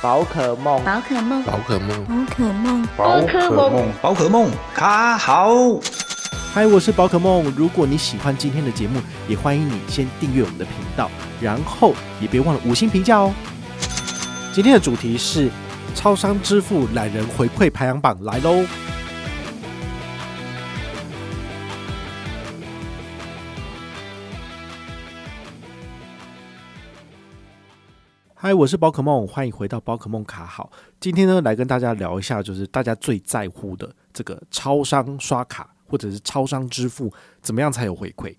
宝可梦，宝可梦，宝可梦，宝可梦，宝可梦，宝可梦，卡好。嗨，我是宝可梦。如果你喜欢今天的节目，也欢迎你先订阅我们的频道，然后也别忘了五星评价哦。今天的主题是超商支付懒人回馈排行榜来喽。嗨，我是宝可梦，欢迎回到宝可梦卡好。今天呢，来跟大家聊一下，就是大家最在乎的这个超商刷卡或者是超商支付，怎么样才有回馈？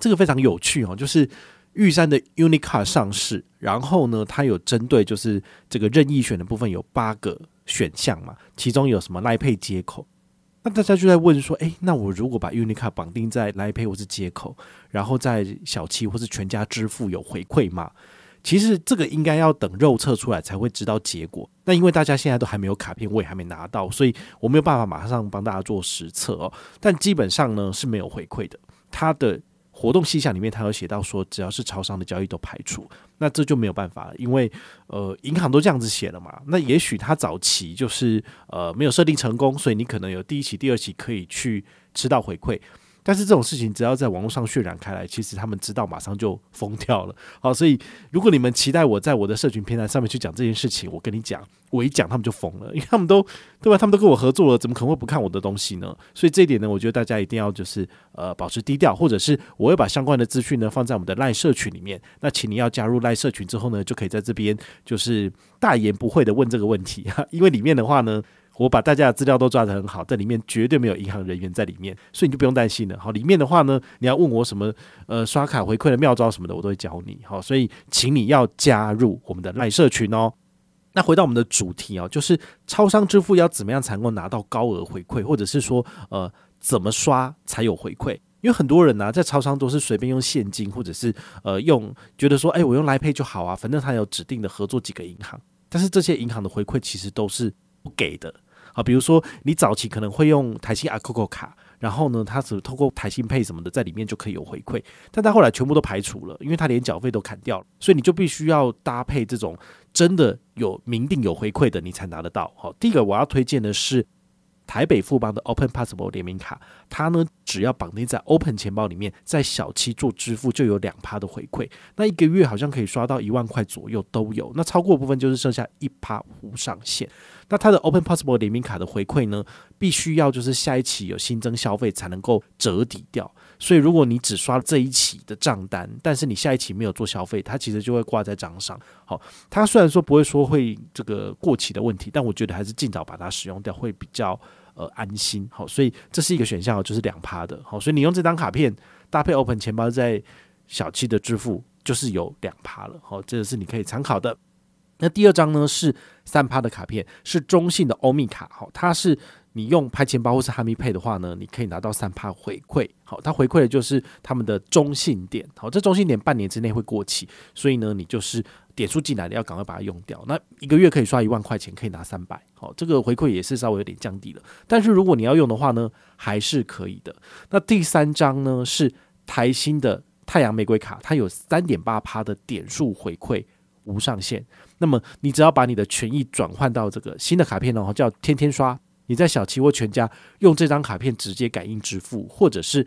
这个非常有趣哦。就是玉山的 Unica 上市，然后呢，它有针对就是这个任意选的部分有八个选项嘛，其中有什么来配接口？那大家就在问说，诶，那我如果把 Unica 绑定在来配或是接口，然后在小七或是全家支付有回馈吗？其实这个应该要等肉测出来才会知道结果。那因为大家现在都还没有卡片，我也还没拿到，所以我没有办法马上帮大家做实测哦。但基本上呢是没有回馈的。它的活动细项里面，它有写到说，只要是超商的交易都排除。那这就没有办法了，因为呃银行都这样子写了嘛。那也许他早期就是呃没有设定成功，所以你可能有第一期、第二期可以去吃到回馈。但是这种事情只要在网络上渲染开来，其实他们知道马上就疯掉了。好，所以如果你们期待我在我的社群平台上面去讲这件事情，我跟你讲，我一讲他们就疯了，因为他们都对吧？他们都跟我合作了，怎么可能会不看我的东西呢？所以这一点呢，我觉得大家一定要就是呃保持低调，或者是我会把相关的资讯呢放在我们的赖社群里面。那请你要加入赖社群之后呢，就可以在这边就是大言不讳的问这个问题，因为里面的话呢。我把大家的资料都抓得很好，在里面绝对没有银行人员在里面，所以你就不用担心了。好，里面的话呢，你要问我什么呃刷卡回馈的妙招什么的，我都会教你。好，所以请你要加入我们的赖社群哦。那回到我们的主题啊，就是超商支付要怎么样才能够拿到高额回馈，或者是说呃怎么刷才有回馈？因为很多人啊在超商都是随便用现金，或者是呃用觉得说哎我用赖配就好啊，反正他有指定的合作几个银行，但是这些银行的回馈其实都是不给的。啊，比如说你早期可能会用台新 Coco 卡，然后呢，它只透过台新配什么的在里面就可以有回馈，但它后来全部都排除了，因为它连缴费都砍掉了，所以你就必须要搭配这种真的有名定有回馈的，你才拿得到。好，第一个我要推荐的是台北富邦的 Open p a s s i b l e 联名卡，它呢只要绑定在 Open 钱包里面，在小七做支付就有两趴的回馈，那一个月好像可以刷到一万块左右都有，那超过部分就是剩下一趴无上限。那它的 Open Possible 联名卡的回馈呢，必须要就是下一期有新增消费才能够折抵掉。所以如果你只刷这一期的账单，但是你下一期没有做消费，它其实就会挂在账上。好，它虽然说不会说会这个过期的问题，但我觉得还是尽早把它使用掉会比较呃安心。好，所以这是一个选项，就是两趴的。好，所以你用这张卡片搭配 Open 钱包在小七的支付就是有两趴了。好，这个是你可以参考的。那第二张呢是三趴的卡片，是中信的欧米卡，好，它是你用拍钱包或是哈密配的话呢，你可以拿到三趴回馈，好，它回馈的就是他们的中信点，好，这中信点半年之内会过期，所以呢，你就是点数进来的要赶快把它用掉，那一个月可以刷一万块钱，可以拿三百，好，这个回馈也是稍微有点降低了，但是如果你要用的话呢，还是可以的。那第三张呢是台新的太阳玫瑰卡，它有三点八趴的点数回馈，无上限。那么你只要把你的权益转换到这个新的卡片的话，叫天天刷，你在小七或全家用这张卡片直接感应支付，或者是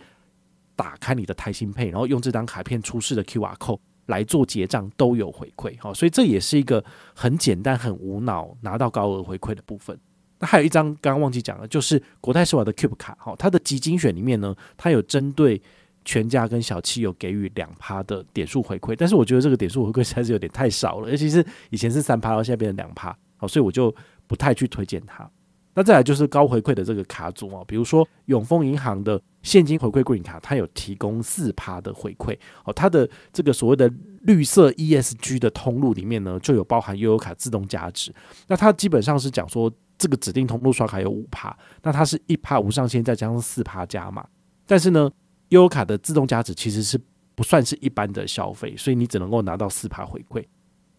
打开你的台新配，然后用这张卡片出示的 Q R code 来做结账都有回馈，好，所以这也是一个很简单、很无脑拿到高额回馈的部分。那还有一张刚刚忘记讲了，就是国泰世华的 Cube 卡，好，它的集精选里面呢，它有针对。全家跟小七有给予两趴的点数回馈，但是我觉得这个点数回馈实在是有点太少了，尤其是以前是三趴，然后现在变成两趴，好，所以我就不太去推荐它。那再来就是高回馈的这个卡组啊，比如说永丰银行的现金回馈 Green 卡，它有提供四趴的回馈，哦，它的这个所谓的绿色 ESG 的通路里面呢，就有包含悠游卡自动加值。那它基本上是讲说，这个指定通路刷卡有五趴，那它是一趴无上限，再加上四趴加码，但是呢。悠卡的自动价值其实是不算是一般的消费，所以你只能够拿到四趴回馈。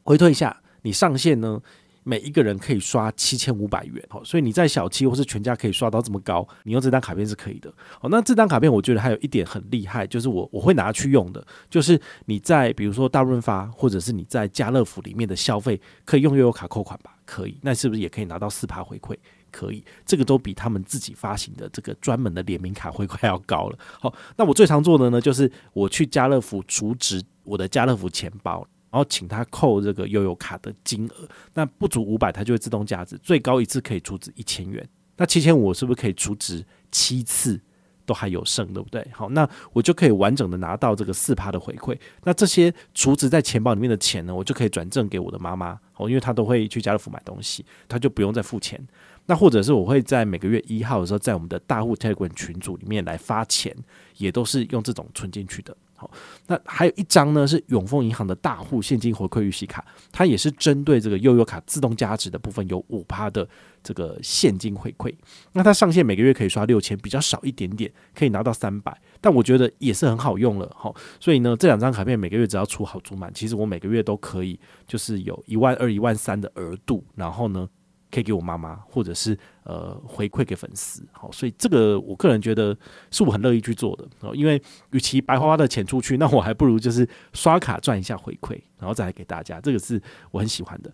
回退一下，你上线呢？每一个人可以刷七千五百元，好，所以你在小七或是全家可以刷到这么高，你用这张卡片是可以的。哦，那这张卡片我觉得还有一点很厉害，就是我我会拿去用的，就是你在比如说大润发或者是你在家乐福里面的消费，可以用悠游卡扣款吧？可以，那是不是也可以拿到四趴回馈？可以，这个都比他们自己发行的这个专门的联名卡回馈要高了。好，那我最常做的呢，就是我去家乐福储值我的家乐福钱包，然后请他扣这个悠游卡的金额。那不足五百，它就会自动加值，最高一次可以储值一千元。那七千，我是不是可以储值七次都还有剩，对不对？好，那我就可以完整的拿到这个四趴的回馈。那这些储值在钱包里面的钱呢，我就可以转正给我的妈妈哦，因为她都会去家乐福买东西，她就不用再付钱。那或者是我会在每个月一号的时候，在我们的大户泰银群组里面来发钱，也都是用这种存进去的。好，那还有一张呢，是永丰银行的大户现金回馈预习卡，它也是针对这个悠悠卡自动加值的部分，有五趴的这个现金回馈。那它上限每个月可以刷六千，比较少一点点，可以拿到三百，但我觉得也是很好用了。好，所以呢，这两张卡片每个月只要出好足满，其实我每个月都可以，就是有一万二、一万三的额度，然后呢。可以给我妈妈，或者是呃回馈给粉丝，好，所以这个我个人觉得是我很乐意去做的，因为与其白花花的钱出去，那我还不如就是刷卡赚一下回馈，然后再来给大家，这个是我很喜欢的。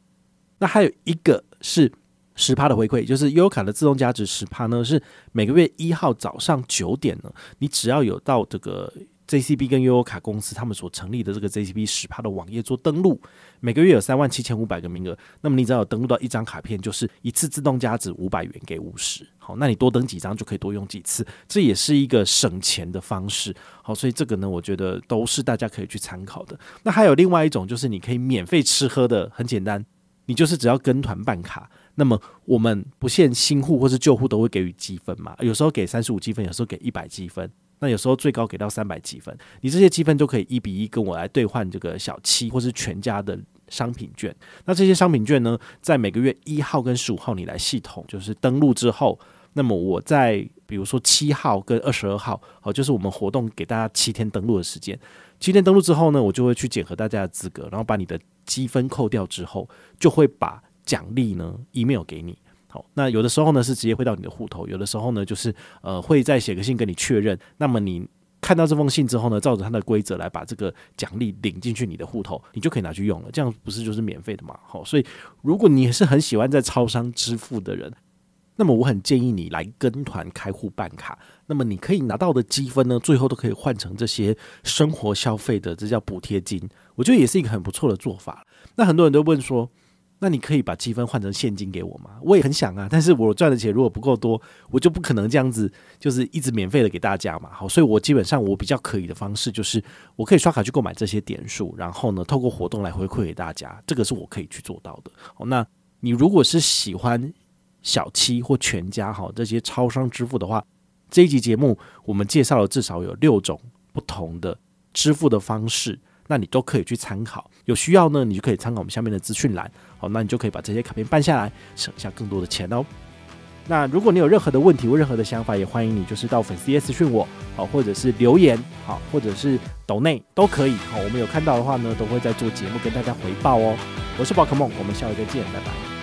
那还有一个是十趴的回馈，就是优卡的自动价值十趴呢，是每个月一号早上九点呢，你只要有到这个。JCB 跟 UO 卡公司，他们所成立的这个 JCB 十帕的网页做登录，每个月有三万七千五百个名额。那么你要有登录到一张卡片就是一次自动加值五百元给五十。好，那你多登几张就可以多用几次，这也是一个省钱的方式。好，所以这个呢，我觉得都是大家可以去参考的。那还有另外一种，就是你可以免费吃喝的。很简单，你就是只要跟团办卡，那么我们不限新户或是旧户都会给予积分嘛。有时候给三十五积分，有时候给一百积分。那有时候最高给到三百积分，你这些积分就可以一比一跟我来兑换这个小七或是全家的商品券。那这些商品券呢，在每个月一号跟十五号你来系统就是登录之后，那么我在比如说七号跟二十二号，好，就是我们活动给大家七天登录的时间。七天登录之后呢，我就会去检核大家的资格，然后把你的积分扣掉之后，就会把奖励呢 email 给你。那有的时候呢是直接汇到你的户头，有的时候呢就是呃会再写个信跟你确认。那么你看到这封信之后呢，照着它的规则来把这个奖励领进去你的户头，你就可以拿去用了。这样不是就是免费的嘛？好，所以如果你是很喜欢在超商支付的人，那么我很建议你来跟团开户办卡。那么你可以拿到的积分呢，最后都可以换成这些生活消费的，这叫补贴金。我觉得也是一个很不错的做法。那很多人都问说。那你可以把积分换成现金给我吗？我也很想啊，但是我赚的钱如果不够多，我就不可能这样子，就是一直免费的给大家嘛。好，所以我基本上我比较可以的方式就是，我可以刷卡去购买这些点数，然后呢，透过活动来回馈给大家，这个是我可以去做到的。好，那你如果是喜欢小七或全家哈这些超商支付的话，这一集节目我们介绍了至少有六种不同的支付的方式。那你都可以去参考，有需要呢，你就可以参考我们下面的资讯栏。好，那你就可以把这些卡片办下来，省下更多的钱哦。那如果你有任何的问题或任何的想法，也欢迎你就是到粉丝页私讯我，好，或者是留言，好，或者是抖内都可以。好，我们有看到的话呢，都会在做节目跟大家回报哦。我是宝可梦，我们下回再见，拜拜。